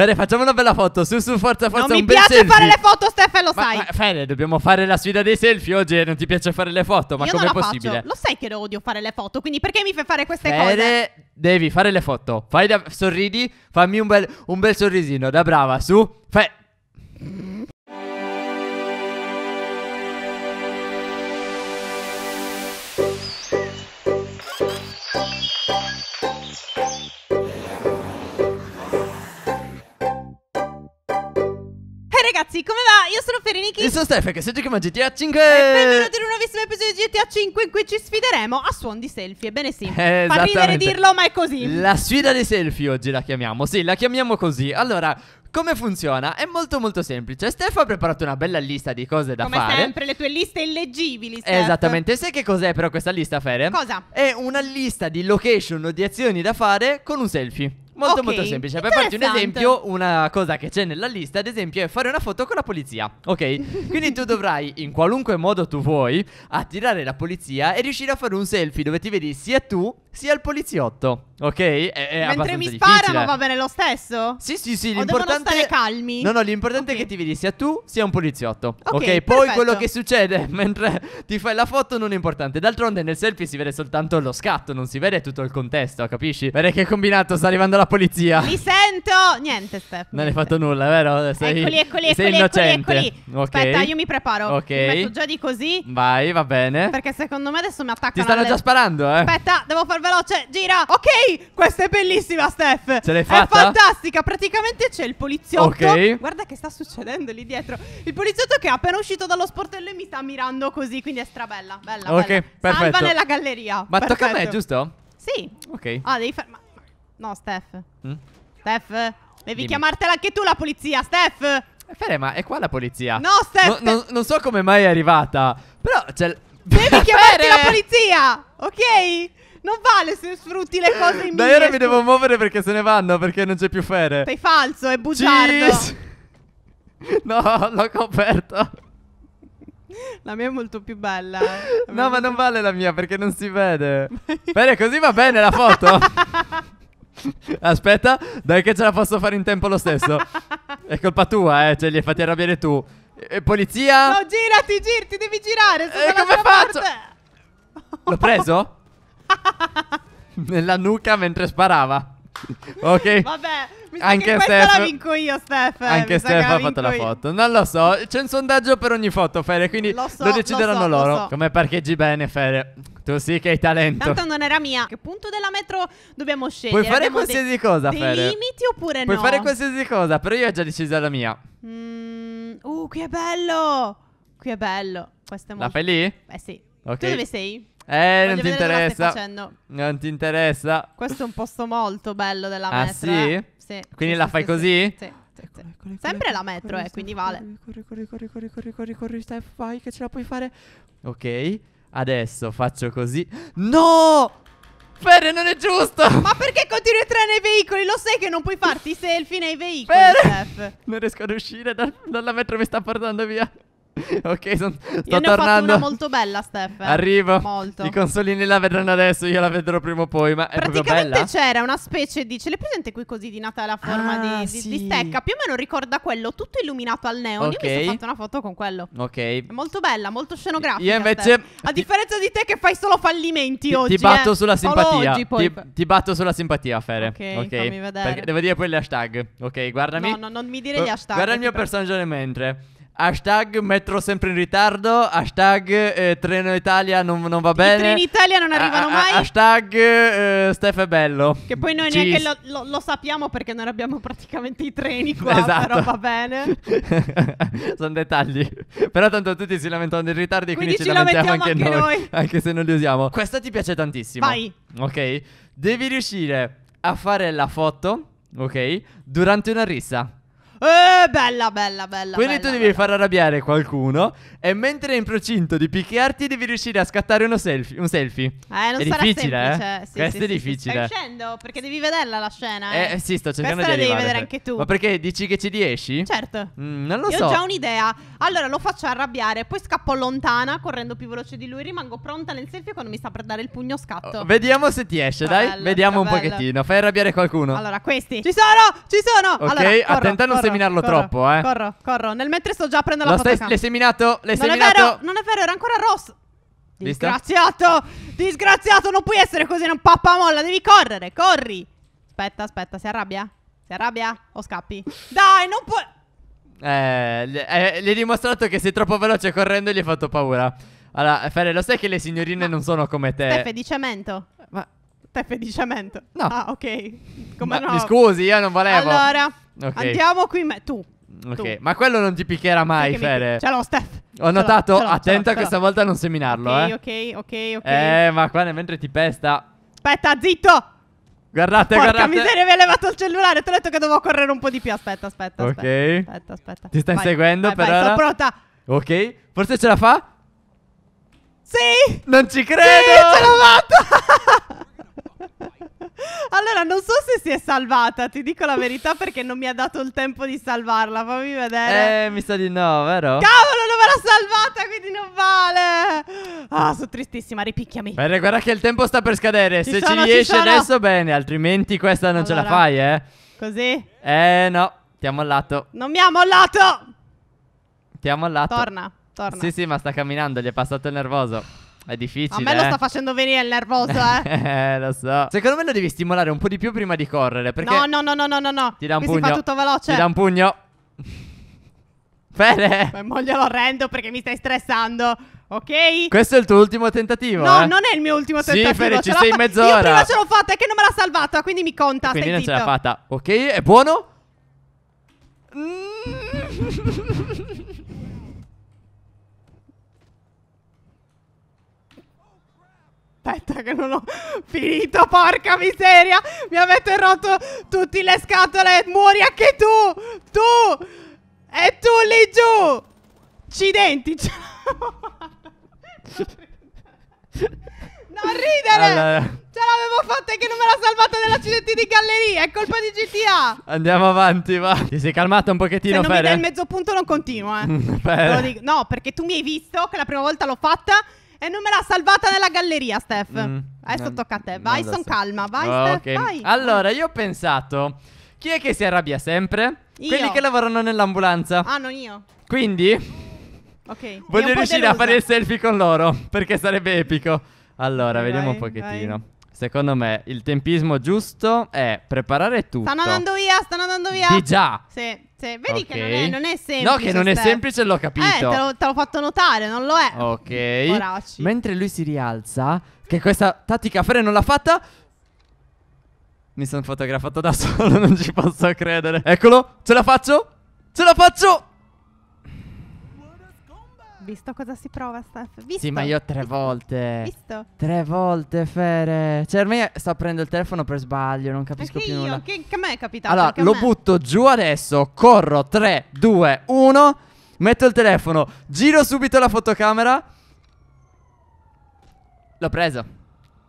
Fede, facciamo una bella foto. Su, su, forza, forza. Non mi piace selfie. fare le foto, Stefano, lo ma, sai. Ma, Fede, dobbiamo fare la sfida dei selfie oggi non ti piace fare le foto. Ma come è possibile? Faccio. Lo sai che odio fare le foto, quindi perché mi fai fare queste Fede, cose? Fede, devi fare le foto. Fai da... Sorridi, fammi un bel, un bel sorrisino. Da brava, su. Fai... ragazzi, come va? Io sono Ferenichi. Io sono Stefano, che se giochiamo GTA 5. E benvenuti in un nuovissimo episodio di GTA 5 in cui ci sfideremo a suon di selfie. Ebbene sì. Eh, Fa ridere dirlo, ma è così. La sfida dei selfie oggi la chiamiamo. Sì, la chiamiamo così. Allora, come funziona? È molto molto semplice. Stefano ha preparato una bella lista di cose da Come fare. Come sempre, le tue liste illeggibili. Steph. Esattamente. Sai che cos'è però questa lista, Fere? Cosa? È una lista di location o di azioni da fare con un selfie. Molto okay. molto semplice Per farti un esempio Una cosa che c'è nella lista Ad esempio è fare una foto con la polizia Ok? Quindi tu dovrai In qualunque modo tu vuoi Attirare la polizia E riuscire a fare un selfie Dove ti vedi sia tu sia il poliziotto, ok? È, è Mentre mi sparano difficile. va bene lo stesso? Sì, sì, sì, l'importante... è calmi? No, no, l'importante okay. è che ti vedi sia tu sia un poliziotto, ok? okay? Poi quello che succede mentre ti fai la foto non è importante D'altronde nel selfie si vede soltanto lo scatto, non si vede tutto il contesto, capisci? Vedi che è combinato, sta arrivando la polizia Mi sento... Niente, Steph Non hai fatto nulla, vero? Sei, eccoli, eccoli, sei eccoli, innocente eccoli, eccoli. Okay. Aspetta, io mi preparo Ok Mi metto già di così Vai, va bene Perché secondo me adesso mi attaccano Ti stanno alle... già sparando, eh Aspetta, devo fare super veloce, gira. Ok, questa è bellissima, Steph. Ce l'hai fatta? È fantastica. Praticamente c'è il poliziotto. Ok. Guarda che sta succedendo lì dietro. Il poliziotto che è appena uscito dallo sportello e mi sta mirando così, quindi è strabella. Bella, Ok, bella. perfetto. Salva nella galleria. Ma perfetto. tocca a me, giusto? Sì. Ok. Ah, devi fare... No, Steph. Mm? Steph, devi Dimmi. chiamartela anche tu la polizia, Steph. Eh, Fede, ma è qua la polizia? No, Steph. No, no, non so come mai è arrivata. Però c'è... Devi chiamarti la polizia, ok? Non vale se sfrutti le cose in mezzo. Dai, ora mi devo muovere perché se ne vanno, perché non c'è più fere. Sei falso, è bugiardo. Cheese. No, l'ho coperto. La mia è molto più bella. La no, ma non vale la mia perché non si vede. Bene, così va bene la foto. Aspetta, dai che ce la posso fare in tempo lo stesso. È colpa tua, eh, cioè li hai fatti arrabbiare tu. E, eh, polizia? No, girati, girati, devi girare. E eh, come faccio? L'ho preso? Nella nuca mentre sparava. Ok. Vabbè, mi sa anche che Steph, la vinco io, Steph. Eh, anche Steph ha fatto la foto. Io. Non lo so. C'è un sondaggio per ogni foto, Fere. Quindi lo, so, lo decideranno lo so, loro. Lo so. Come parcheggi bene, Fere. Tu sì che hai talento. Tanto non era mia. Che punto della metro dobbiamo scegliere? Puoi fare Abbiamo qualsiasi dei, cosa, dei Fere. limiti oppure Puoi no? Puoi fare qualsiasi cosa, però io ho già deciso la mia. Mm, uh, qui è bello. Qui è bello. Questa è molto... La fai lì? Eh sì. Okay. Tu dove sei? Eh, Voglio non ti interessa. Non ti interessa. Questo è un posto molto bello della ah, metro. Ah, sì? Eh? Sì. Quindi sì, la fai sì, così? Sì. sì. Corre, Sempre la metro, eh, quindi vale. Corri, corri, corri, corri, corri, corri, corri, Steph, vai che ce la puoi fare. Ok, adesso faccio così. No! Ferre, non è giusto! Ma perché continui a entrare nei veicoli? Lo sai che non puoi farti i selfie nei veicoli, Ferre. Steph. Non riesco ad uscire dal, dalla metro, mi sta portando via. ok, son, sto io ne tornando. ho fatto una molto bella, Steph. Arrivo. Molto. I consolini la vedranno adesso, io la vedrò prima o poi, ma è proprio bella. c'era una specie di... Ce l'hai presente qui così di Natale a forma ah, di, sì. di, stecca? Più o meno ricorda quello, tutto illuminato al neon. Okay. Io mi sono fatto una foto con quello. Ok. È molto bella, molto scenografica. Io invece... Steph. A differenza di te che fai solo fallimenti ti, oggi. Ti batto eh. sulla simpatia. Oggi, ti, ti, batto sulla simpatia, Fere. Ok, ok. Fammi vedere. Perché devo dire poi le hashtag. Ok, guardami. No, no, non mi dire gli oh, hashtag. Guarda il mio personaggio mentre. Hashtag metro sempre in ritardo. Hashtag eh, treno Italia non, non va bene. I treni Italia non ah, arrivano a- ah, mai. Hashtag eh, Stef è bello. Che poi noi Ci- neanche lo, lo- lo sappiamo perché non abbiamo praticamente i treni qua. Esatto. Però va bene. Sono dettagli. Però tanto tutti si lamentano dei ritardi, quindi, Quindi ce la mettiamo anche, lamentiamo anche noi. Anche se non li usiamo. Questa ti piace tantissimo. Vai. Ok. Devi riuscire a fare la foto, ok, durante una rissa. Eh, bella, bella, bella. Quindi bella, tu devi bella. far arrabbiare qualcuno. E mentre è in procinto di picchiarti, devi riuscire a scattare uno selfie. Un selfie. Eh, non è difficile, semplice. Eh? Sì, Questo sì, è sì, difficile. Stai uscendo perché devi vederla la scena. Eh, eh sì, sto cercando Questa di arrivare. la devi vedere anche tu. Ma perché dici che ci riesci? Certo. Mm, non lo Io so. ho già un'idea. Allora lo faccio arrabbiare, poi scappo lontana, correndo più veloce di lui. Rimango pronta nel selfie quando mi sta per dare il pugno scatto. Oh, vediamo se ti esce, bello, dai. Vediamo un bello. pochettino. Fai arrabbiare qualcuno. Allora, questi. Ci sono, ci sono. Ok, allora, corro, attenta a non corro seminarlo corro, troppo, eh. Corro, corro. Nel mentre sto già prendendo la foto. L'hai seminato, l'hai seminato. È vero, non è vero, era ancora rosso. Disgraziato! Disgraziato, non puoi essere così non pappamolla, devi correre, corri! Aspetta, aspetta, si arrabbia? Si arrabbia o scappi? Dai, non puoi... Eh, eh, gli hai dimostrato che sei troppo veloce correndo e gli hai fatto paura. Allora, Fere, lo sai che le signorine no. non sono come te? Steffi, di cemento. Ma... Steffi, di cemento. No. Ah, ok. Come Ma, no? Mi scusi, io non volevo. Allora... Okay. Andiamo qui, me- tu. Ok, tu. ma quello non ti piccherà mai, Fede. Mi... Ce l'ho, Steph. Ho notato, attenta questa volta a non seminarlo, okay, eh. Ok, ok, ok. Eh, ma qua nel mentre ti pesta. Aspetta, zitto. Guardate, Porca guardate. Porca miseria, mi ha levato il cellulare. Ti ho detto che dovevo correre un po' di più. Aspetta, aspetta. Ok. Aspetta, aspetta. aspetta. Ti stai vai, seguendo vai, per vai, Sono pronta. Ok, forse ce la fa? Sì! Non ci credo! Sì, ce l'ho fatta! Allora, non so se si è salvata, ti dico la verità perché non mi ha dato il tempo di salvarla. Fammi vedere. Eh, mi sa di no, vero? Cavolo, non me l'ha salvata, quindi non vale. Ah, sono tristissima, ripicchiami. Bene, guarda che il tempo sta per scadere. Ci se sono, ci riesci ci adesso, bene, altrimenti questa non allora, ce la fai, eh. Così? Eh, no, ti ha mollato. Non mi ha mollato. Ti ha mollato. Torna, torna. Sì, sì, ma sta camminando, gli è passato il nervoso. È difficile. A me lo sta eh. facendo venire il nervoso, eh. eh, lo so. Secondo me lo devi stimolare un po' di più prima di correre. Perché no, no, no, no, no, no. Ti dà un Qui pugno. Si fa tutto veloce. Ti dà un pugno. Bene. Eh, ma moglie glielo rendo perché mi stai stressando. Ok? Questo è il tuo ultimo tentativo. No, eh? non è il mio ultimo tentativo. Sì, Fede, ci sei fa- mezz'ora. Io prima ce l'ho fatta, è che non me l'ha salvata, quindi mi conta. Quindi non zitto. ce l'ha fatta. Ok, è buono? Mm. Aspetta che non ho finito, porca miseria! Mi avete rotto tutte le scatole! Muori anche tu! Tu! E tu lì giù! Accidenti! non ridere! Allora... Ce l'avevo fatta e che non me l'ha salvata dell'accidente di galleria! È colpa di GTA! Andiamo avanti, va! Ti sei calmata un pochettino, Se non Fede? mi dai il mezzo punto non continua, eh! no, perché tu mi hai visto che la prima volta l'ho fatta e non me l'ha salvata nella galleria, Steph. Mm, Adesso no, tocca a te. Vai, no, son calma. Vai, oh, Steph, okay. vai. Allora, io ho pensato... Chi è che si arrabbia sempre? Io. Quelli che lavorano nell'ambulanza. Ah, non io. Quindi... Ok. Voglio riuscire a fare il selfie con loro, perché sarebbe epico. Allora, vai, vediamo un pochettino. Vai. Secondo me il tempismo giusto è preparare tutto. Stanno andando via, stanno andando via. Di già. Sì. Grazie. Vedi okay. che non è, non è, semplice. No, che non è cioè. semplice, l'ho eh, capito. Eh, te, l'ho, te l'ho fatto notare, non lo è. Ok. Oraci. Mentre lui si rialza, che questa tattica Fre non l'ha fatta. Mi sono fotografato da solo, non ci posso credere. Eccolo, ce la faccio? Ce la faccio! visto cosa si prova, Steph? Visto? Sì, ma io tre visto. volte. Visto? Tre volte, Fere. Cioè, ormai sto prendendo il telefono per sbaglio, non capisco anche più io, nulla. Che, che a me è capitato. Allora, lo butto giù adesso. Corro 3, 2, 1. Metto il telefono, giro subito la fotocamera. L'ho preso.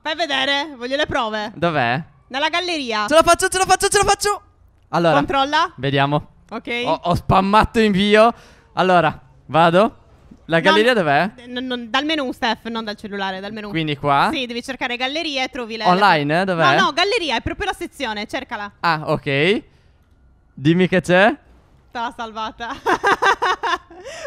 Fai vedere, voglio le prove. Dov'è? Nella galleria. Ce la faccio, ce la faccio, ce la faccio. Allora. Controlla. Vediamo. Ok. Ho, ho spammato invio. Allora, vado. La galleria no, dov'è? Non, non, dal menu, Steph, non dal cellulare, dal menu. Quindi qua? Sì, devi cercare galleria e trovi le... Online, le... dov'è? No, no, galleria, è proprio la sezione, cercala. Ah, ok. Dimmi che c'è. Te l'ha salvata.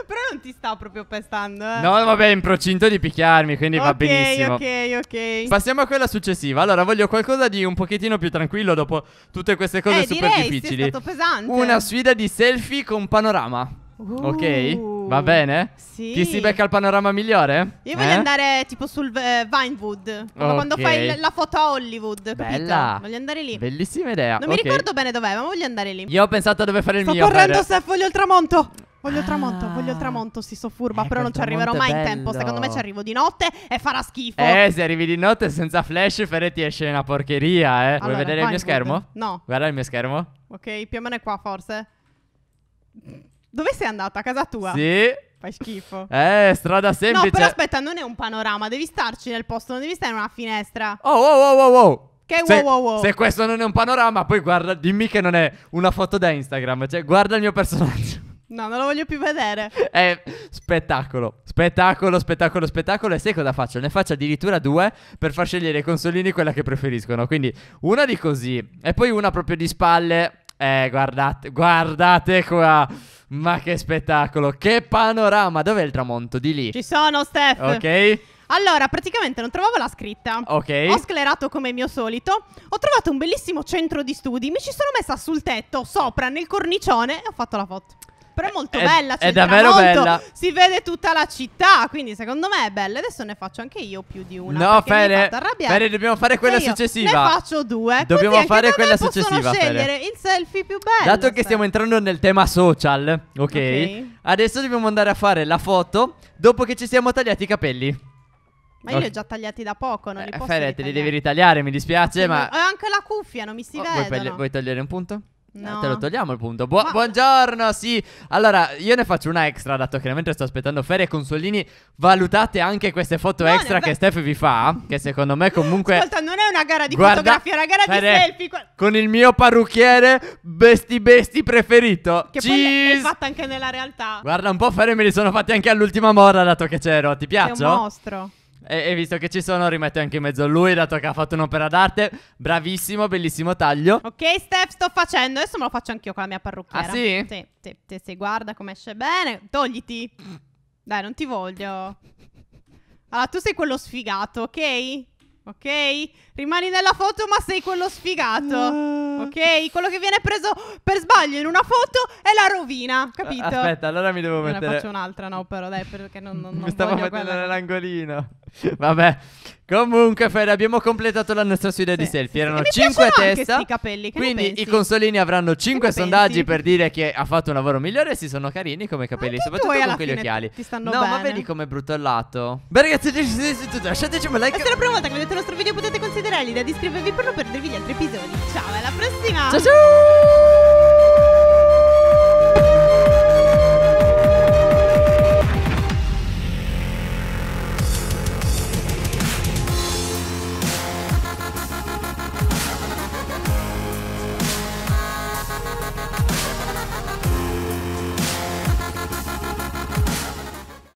Però non ti sta proprio pestando. Eh. No, vabbè, è in procinto di picchiarmi, quindi okay, va benissimo. Ok, ok, ok. Passiamo a quella successiva. Allora, voglio qualcosa di un pochettino più tranquillo dopo tutte queste cose eh, super direi, difficili. Sì, è stato pesante. Una sfida di selfie con panorama. Uh. Ok. Va bene? Sì. Chi si becca il panorama migliore? Io voglio eh? andare tipo sul eh, Vinewood. Okay. Quando fai l- la foto a Hollywood. Capito? Bella. Voglio andare lì. Bellissima idea. Non okay. mi ricordo bene dov'è, ma voglio andare lì. Io ho pensato a dove fare il Sto mio. Sto correndo, per... Steph, voglio il tramonto. Voglio il ah. tramonto, ah. voglio il tramonto, si soffurba, eh, però non ci arriverò mai bello. in tempo. Secondo me ci arrivo di notte e farà schifo. Eh, se arrivi di notte senza flash, Ferretti esce una porcheria, eh. Allora, Vuoi vedere il mio schermo? No. Guarda il mio schermo. Ok, più o meno è qua forse. Dove sei andata? A casa tua? Sì. Fai schifo. Eh, strada semplice. No, però aspetta, non è un panorama, devi starci nel posto, non devi stare in una finestra. Oh, oh, oh, oh, oh. Che se, wow, wow, wow. Se questo non è un panorama, poi guarda, dimmi che non è una foto da Instagram. Cioè, guarda il mio personaggio. No, non lo voglio più vedere. È eh, spettacolo, spettacolo, spettacolo, spettacolo. E sai cosa faccio? Ne faccio addirittura due per far scegliere i consolini quella che preferiscono. Quindi una di così e poi una proprio di spalle. Eh, guardate, guardate qua. Ma che spettacolo, che panorama. Dov'è il tramonto? Di lì. Ci sono, Steph. Ok. Allora, praticamente non trovavo la scritta. Ok. Ho sclerato come mio solito. Ho trovato un bellissimo centro di studi. Mi ci sono messa sul tetto, sopra, nel cornicione e ho fatto la foto però è eh, molto è, bella. è davvero tramonto, bella. Si vede tutta la città, quindi secondo me è bella. Adesso ne faccio anche io più di una. No, Fede, Fede dobbiamo fare quella successiva. Ne faccio due. Dobbiamo fare quella successiva. scegliere il selfie più bello. Dato che cioè. stiamo entrando nel tema social, ok? Adesso dobbiamo andare a fare la foto dopo che ci siamo tagliati i capelli. Ma io li ho già tagliati da poco, non eh, li posso Fere, te li devi ritagliare, mi dispiace, sì, ma... Ho eh, anche la cuffia, non mi si oh, vede. Vuoi, per... vuoi tagliare un punto? No. Ah, te lo togliamo il punto. Bu- Ma... Buongiorno, sì. Allora, io ne faccio una extra, dato che mentre sto aspettando Ferie e Consolini, valutate anche queste foto no, extra che Steph vi fa, che secondo me comunque... Ascolta, non è una gara di Guarda... fotografia, è una gara Fede, di selfie. Con il mio parrucchiere besti besti preferito. Che poi è fatta anche nella realtà. Guarda un po', Ferie me li sono fatti anche all'ultima moda, dato che c'ero. Ti piaccio? È un mostro. E, e, visto che ci sono, rimetto anche in mezzo a lui, dato che ha fatto un'opera d'arte. Bravissimo, bellissimo taglio. Ok, Steph, sto facendo. Adesso me lo faccio anch'io con la mia parrucchiera. Ah, sì? Sì, sì, sì, sì guarda come esce bene. Togliti. Dai, non ti voglio. Allora, tu sei quello sfigato, ok? Ok? Rimani nella foto ma sei quello sfigato. Ah. Ok? Quello che viene preso per sbaglio in una foto è la rovina, capito? Aspetta, allora mi devo Io mettere... Ne faccio un'altra, no, però dai, perché non... non mi stavo mettendo quella... nell'angolino. Vabbè. Comunque, Fede, abbiamo completato la nostra sfida sì, di selfie. Sì, Erano 5 a testa. Capelli, quindi i consolini avranno 5 sondaggi pensi? per dire che ha fatto un lavoro migliore. E si sono carini come capelli, Anche soprattutto con quegli occhiali. Ti stanno no, bene. ma vedi com'è brutto il lato. Beh, ragazzi, lasciateci un like. Questa è la prima volta che vedete nostro video potete considerare l'idea di iscrivervi per non perdervi gli altri episodi. Ciao, alla prossima! Ciao ciao!